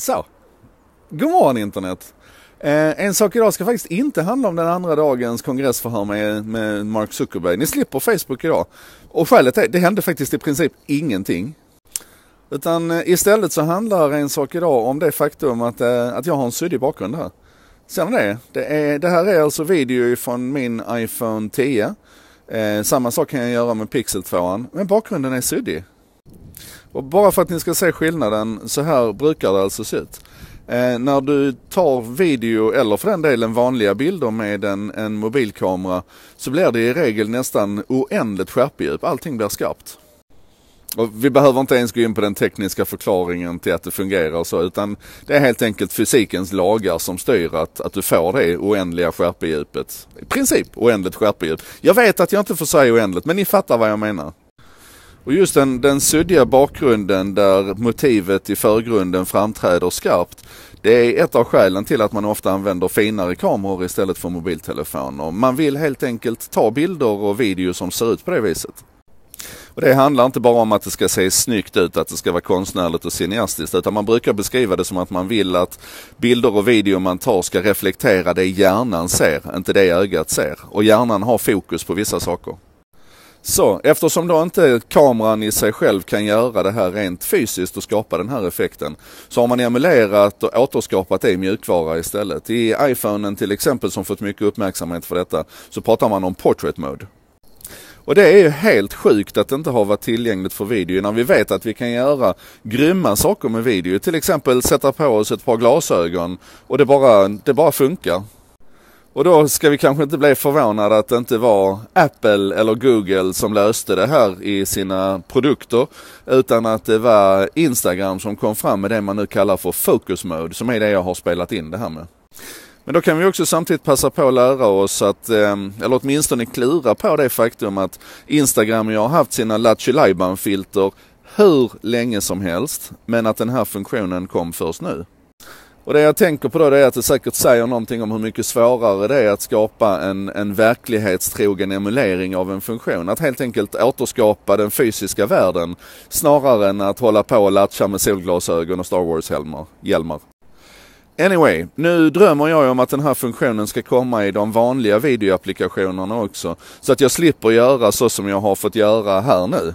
Så. God morgon internet. Eh, en sak idag ska faktiskt inte handla om den andra dagens kongressförhör med, med Mark Zuckerberg. Ni slipper Facebook idag. Och skälet är, det hände faktiskt i princip ingenting. Utan eh, istället så handlar en sak idag om det faktum att, eh, att jag har en suddig bakgrund här. Ser ni det? Det, är, det här är alltså video från min iPhone 10. Eh, samma sak kan jag göra med Pixel 2. Men bakgrunden är suddig. Och bara för att ni ska se skillnaden, så här brukar det alltså se ut. Eh, när du tar video eller för den delen vanliga bilder med en, en mobilkamera så blir det i regel nästan oändligt skärpedjup. Allting blir skarpt. Och vi behöver inte ens gå in på den tekniska förklaringen till att det fungerar så utan det är helt enkelt fysikens lagar som styr att, att du får det oändliga skärpedjupet. I princip oändligt skärpedjup. Jag vet att jag inte får säga oändligt men ni fattar vad jag menar. Och just den, den suddiga bakgrunden där motivet i förgrunden framträder skarpt. Det är ett av skälen till att man ofta använder finare kameror istället för mobiltelefoner. Man vill helt enkelt ta bilder och videos som ser ut på det viset. Och det handlar inte bara om att det ska se snyggt ut, att det ska vara konstnärligt och cineastiskt, utan man brukar beskriva det som att man vill att bilder och video man tar ska reflektera det hjärnan ser, inte det ögat ser. Och hjärnan har fokus på vissa saker. Så eftersom då inte kameran i sig själv kan göra det här rent fysiskt och skapa den här effekten så har man emulerat och återskapat det i mjukvara istället. I iPhonen till exempel som fått mycket uppmärksamhet för detta så pratar man om portrait mode. Och det är ju helt sjukt att det inte har varit tillgängligt för video när vi vet att vi kan göra grymma saker med video. Till exempel sätta på oss ett par glasögon och det bara, det bara funkar. Och då ska vi kanske inte bli förvånade att det inte var Apple eller Google som löste det här i sina produkter. Utan att det var Instagram som kom fram med det man nu kallar för Focus Mode som är det jag har spelat in det här med. Men då kan vi också samtidigt passa på att lära oss att, ehm, eller åtminstone klura på det faktum att Instagram har haft sina Lattjo filter hur länge som helst men att den här funktionen kom först nu. Och det jag tänker på då det är att det säkert säger någonting om hur mycket svårare det är att skapa en, en verklighetstrogen emulering av en funktion. Att helt enkelt återskapa den fysiska världen snarare än att hålla på och latcha med solglasögon och Star Wars-hjälmar. Anyway, nu drömmer jag om att den här funktionen ska komma i de vanliga videoapplikationerna också. Så att jag slipper göra så som jag har fått göra här nu.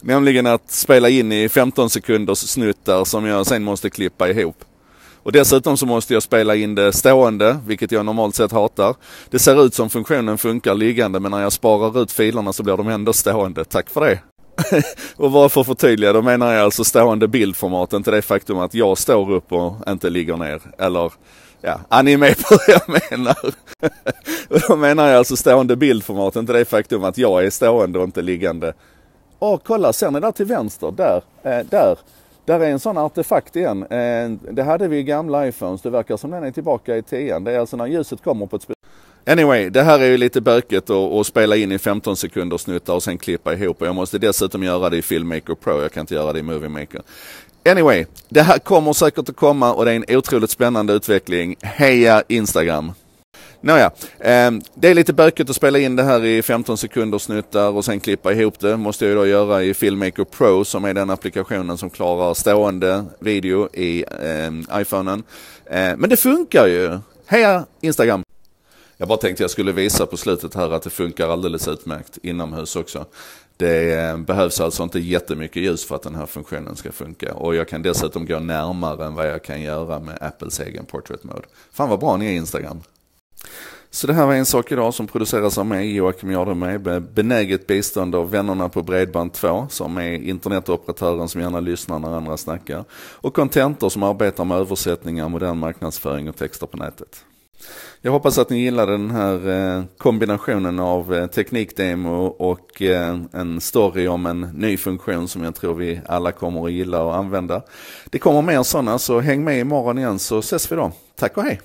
Nämligen att spela in i 15 sekunders snuttar som jag sen måste klippa ihop. Och dessutom så måste jag spela in det stående, vilket jag normalt sett hatar. Det ser ut som funktionen funkar liggande, men när jag sparar ut filerna så blir de ändå stående. Tack för det! och bara för att förtydliga, då menar jag alltså stående bildformat, inte det faktum att jag står upp och inte ligger ner. Eller ja, han är med på vad jag menar. och då menar jag alltså stående bildformat, inte det faktum att jag är stående och inte liggande. Åh, kolla, ser ni där till vänster? Där, eh, där. Där är en sån artefakt igen. Eh, det hade vi i gamla iPhones. Det verkar som den är tillbaka i 10. Det är alltså när ljuset kommer på ett spel. Anyway, det här är ju lite bökigt att spela in i 15 sekunders snuttar och sen klippa ihop. Och jag måste dessutom göra det i Filmmaker Pro. Jag kan inte göra det i Movie Maker. Anyway, det här kommer säkert att komma och det är en otroligt spännande utveckling. Heja Instagram! Nåja, eh, det är lite bökigt att spela in det här i 15 sekunders snuttar och sen klippa ihop det. Måste jag då göra i Filmmaker Pro som är den applikationen som klarar stående video i eh, iPhonen. Eh, men det funkar ju! Heja Instagram! Jag bara tänkte jag skulle visa på slutet här att det funkar alldeles utmärkt inomhus också. Det eh, behövs alltså inte jättemycket ljus för att den här funktionen ska funka. Och jag kan dessutom gå närmare än vad jag kan göra med Apples egen Portrait Mode. Fan vad bra ni är Instagram! Så det här var en sak idag som produceras av mig, Joakim Jardenberg, med benäget bistånd av vännerna på Bredband2 som är internetoperatören som gärna lyssnar när andra snackar. Och Contentor som arbetar med översättningar, modern marknadsföring och texter på nätet. Jag hoppas att ni gillade den här eh, kombinationen av eh, teknikdemo och eh, en story om en ny funktion som jag tror vi alla kommer att gilla och använda. Det kommer mer sådana så häng med imorgon igen så ses vi då. Tack och hej!